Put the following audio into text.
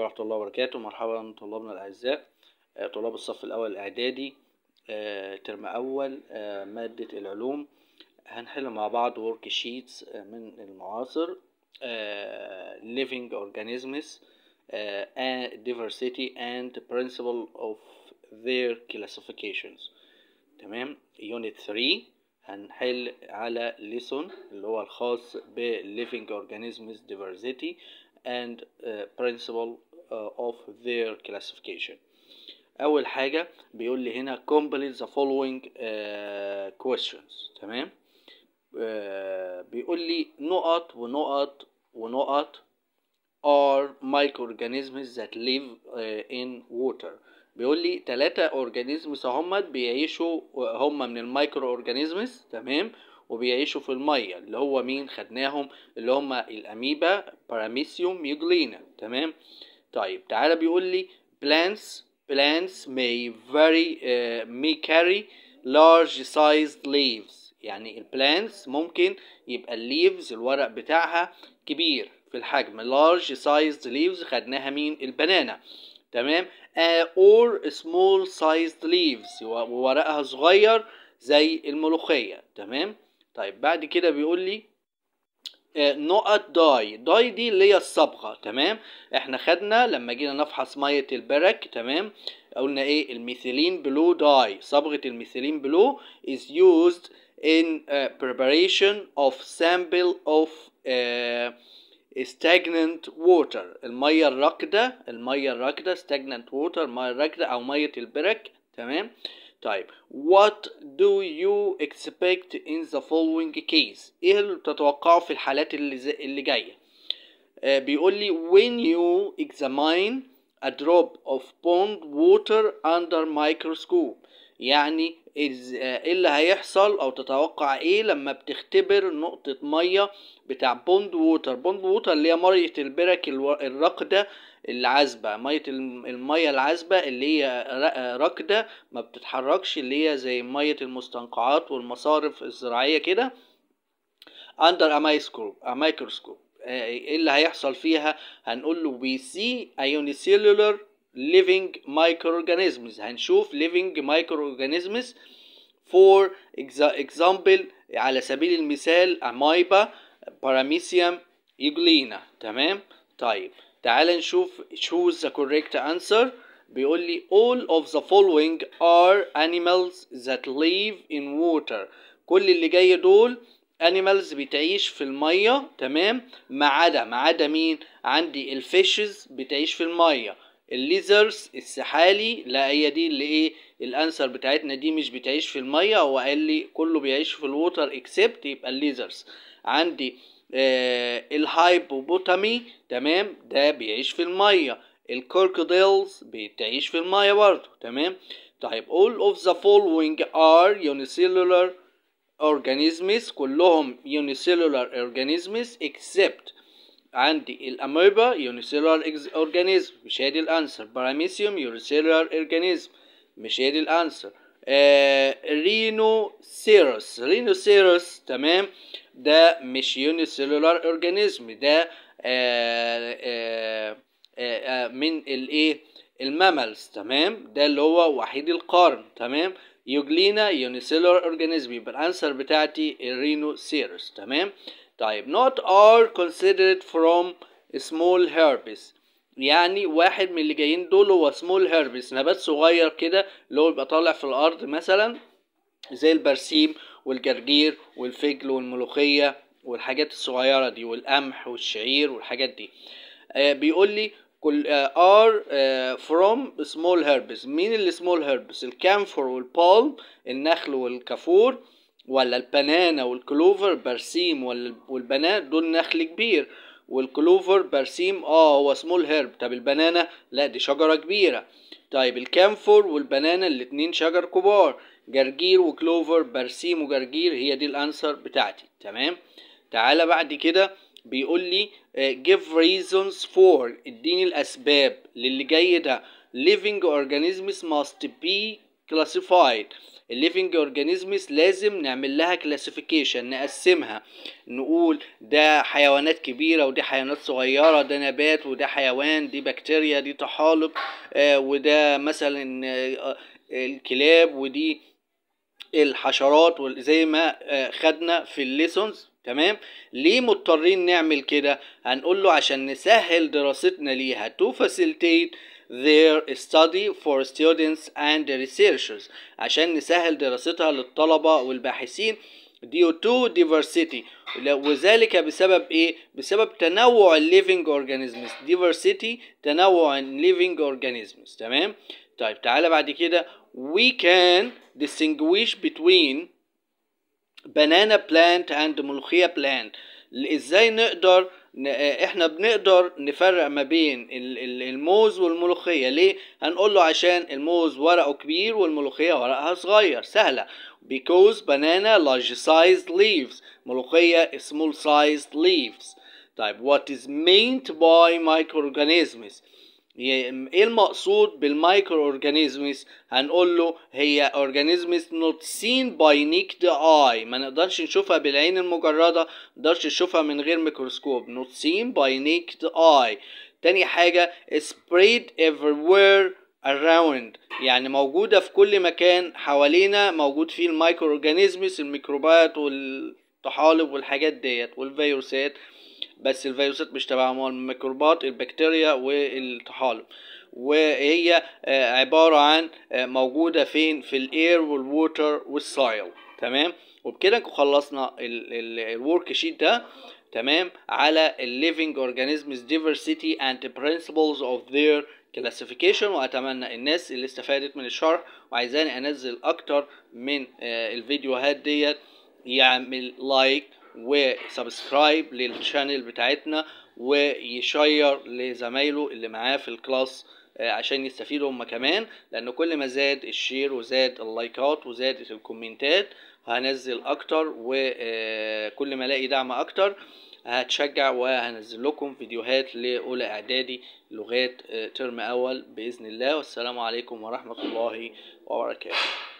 ورحمة الله وبركاته مرحبا طلابنا الأعزاء آه، طلاب الصف الأول الإعدادي آه، ترم أول آه، مادة العلوم هنحل مع بعض ورك شيتس من المعاصر living organisms diversity and principle of their classifications تمام unit 3 هنحل على lesson اللي هو الخاص ب living organisms diversity and uh, principle uh, of their classification اول حاجه بيقول لي هنا complete the following uh, questions تمام uh, بيقول لي نقط ونقط ونقط are microorganisms that live uh, in water بيقول لي ثلاثة اورجانيزمز هم بيعيشوا هم من المايكرو اورجانيزمز تمام وبيعيشوا في الميه اللي هو مين خدناهم اللي هم الاميبا باراميسيوم يوجلينا تمام طيب تعالى بيقول لي plants plants may vary uh, may carry large sized leaves يعني plants ممكن يبقى الليفز الورق بتاعها كبير في الحجم large sized leaves خدناها مين البنانا تمام uh, or small sized leaves وورقها صغير زي الملوخية تمام طيب بعد كده بيقول لي آه، نقط داي داي دي اللي هي الصبغه تمام احنا خدنا لما جينا نفحص ميه البرك تمام قلنا ايه الميثيلين بلو داي صبغه الميثيلين بلو is used in uh, preparation of sample of uh, stagnant water الميه الراكده الميه الراكده stagnant water الميه الراكده او ميه البرك تمام uh, طيب what do you expect in the following case ايه اللي تتوقعه في الحالات اللي زي اللي جايه آه، بيقول لي when you examine a drop of pond water under microscope يعني آه، ايه اللي هيحصل او تتوقع ايه لما بتختبر نقطة مية بتاع بوند ووتر بوند ووتر اللي هي مرية البرك الراقده العذبه ميه الميه العذبه اللي هي راكده ما بتتحركش اللي هي زي ميه المستنقعات والمصارف الزراعيه كده اندر آه، مايكروسكوب ايه اللي هيحصل فيها هنقول له بي سي ايونيسيلولر living microorganisms هنشوف living microorganisms for example على سبيل المثال امايبا باراميسيوم ايجلينا تمام طيب تعال نشوف choose the correct answer بيقول لي all of the following are animals that live in water كل اللي جاي دول animals بتعيش في المية تمام ما عدا ما عدا مين عندي الفيشز بتعيش في المية الليزرز السحالي لا هي دي اللي ايه الانسر بتاعتنا دي مش بتعيش في المية هو قال لي كله بيعيش في الووتر اكسبت يبقى الليزرز عندي آه، الهايبوبوتامي تمام ده بيعيش في الميه الكروكوديلز بتعيش في الميه برضه تمام طيب all of the following are unicellular organisms كلهم unicellular organisms except عندي الاميبا unicellular organism مش هادي الانسر باراميسيوم unicellular organism مش هادي الانسر رينو سيروس رينو سيروس تمام ده مش يوني سيلولار اورجانيزم ده آآ آه، آآ آه، آه، من الايه الماملز تمام ده اللي هو وحيد القرن تمام يوجلينا يوني سيلولار اورجانيزم يبقى الانسر بتاعتي الرينو سيروس تمام طيب not all considered from small herpes يعني واحد من اللي جايين دول هو سمول هيربس نبات صغير كده اللي هو بيبقى طالع في الارض مثلا زي البرسيم والجرجير والفجل والملوخيه والحاجات الصغيره دي والقمح والشعير والحاجات دي آه، بيقول لي كل ار فروم سمول هيربس مين اللي سمول هيربس الكامفور والبالم النخل والكافور ولا البنانا والكلوفر برسيم ولا والبنات دول نخل كبير والكلوفر برسيم اه هو سمول هيرب طب البنانا لا دي شجرة كبيرة طيب الكامفور والبنانا الاتنين شجر كبار جرجير وكلوفر برسيم وجرجير هي دي الانسر بتاعتي تمام تعالى بعد كده بيقول لي آه، give reasons for اديني الاسباب للي جاي ده living organisms must be كلاسيفايد الليفنج اورجانيزمز لازم نعمل لها كلاسيفيكيشن نقسمها نقول ده حيوانات كبيره ودي حيوانات صغيره ده نبات وده حيوان دي بكتيريا دي طحالب آه، وده مثلا آه، الكلاب ودي الحشرات زي ما آه، خدنا في الليسونز تمام ليه مضطرين نعمل كده هنقول له عشان نسهل دراستنا ليها تو فاسيلتيت their study for students and researchers عشان نسهل دراستها للطلبة والباحثين due to diversity وذلك بسبب ايه بسبب تنوع living organisms diversity تنوع living organisms تمام طيب تعال بعد كده we can distinguish between banana plant and ملوخية plant ازاي نقدر آه، احنا بنقدر نفرق ما بين الموز والملوخيه ليه هنقول له عشان الموز ورقه كبير والملوخيه ورقها صغير سهله because banana large sized leaves ملوخيه small sized leaves طيب what is meant by microorganisms ايه المقصود بالمايكرو اورجانيزمز هنقول له هي اورجانيزمز نوت سين باي نيك ذا اي ما نقدرش نشوفها بالعين المجرده ما نقدرش نشوفها من غير ميكروسكوب نوت سين باي نيك ذا اي تاني حاجه spread everywhere around يعني موجوده في كل مكان حوالينا موجود فيه المايكرو اورجانيزمز الميكروبات والطحالب والحاجات ديت والفيروسات بس الفيروسات مش تبع الميكروبات البكتيريا والطحالب وهي آه، عبارة عن آه، موجودة فين في الاير والووتر والسايل تمام وبكده نكون خلصنا الورك شيت ده تمام على الليفنج اورجانيزمز ديفرسيتي اند برنسبلز اوف ذير كلاسيفيكيشن واتمنى الناس اللي استفادت من الشرح وعايزاني انزل اكتر من آه، الفيديوهات ديت يعمل لايك like وسبسكرايب للشانل بتاعتنا ويشير لزمايله اللي معاه في الكلاس آه، عشان يستفيدوا هما كمان لان كل ما زاد الشير وزاد اللايكات وزادت الكومنتات هنزل اكتر وكل آه، ما الاقي دعم اكتر هتشجع وهنزل لكم فيديوهات لاولى اعدادي لغات ترم آه، اول باذن الله والسلام عليكم ورحمه الله وبركاته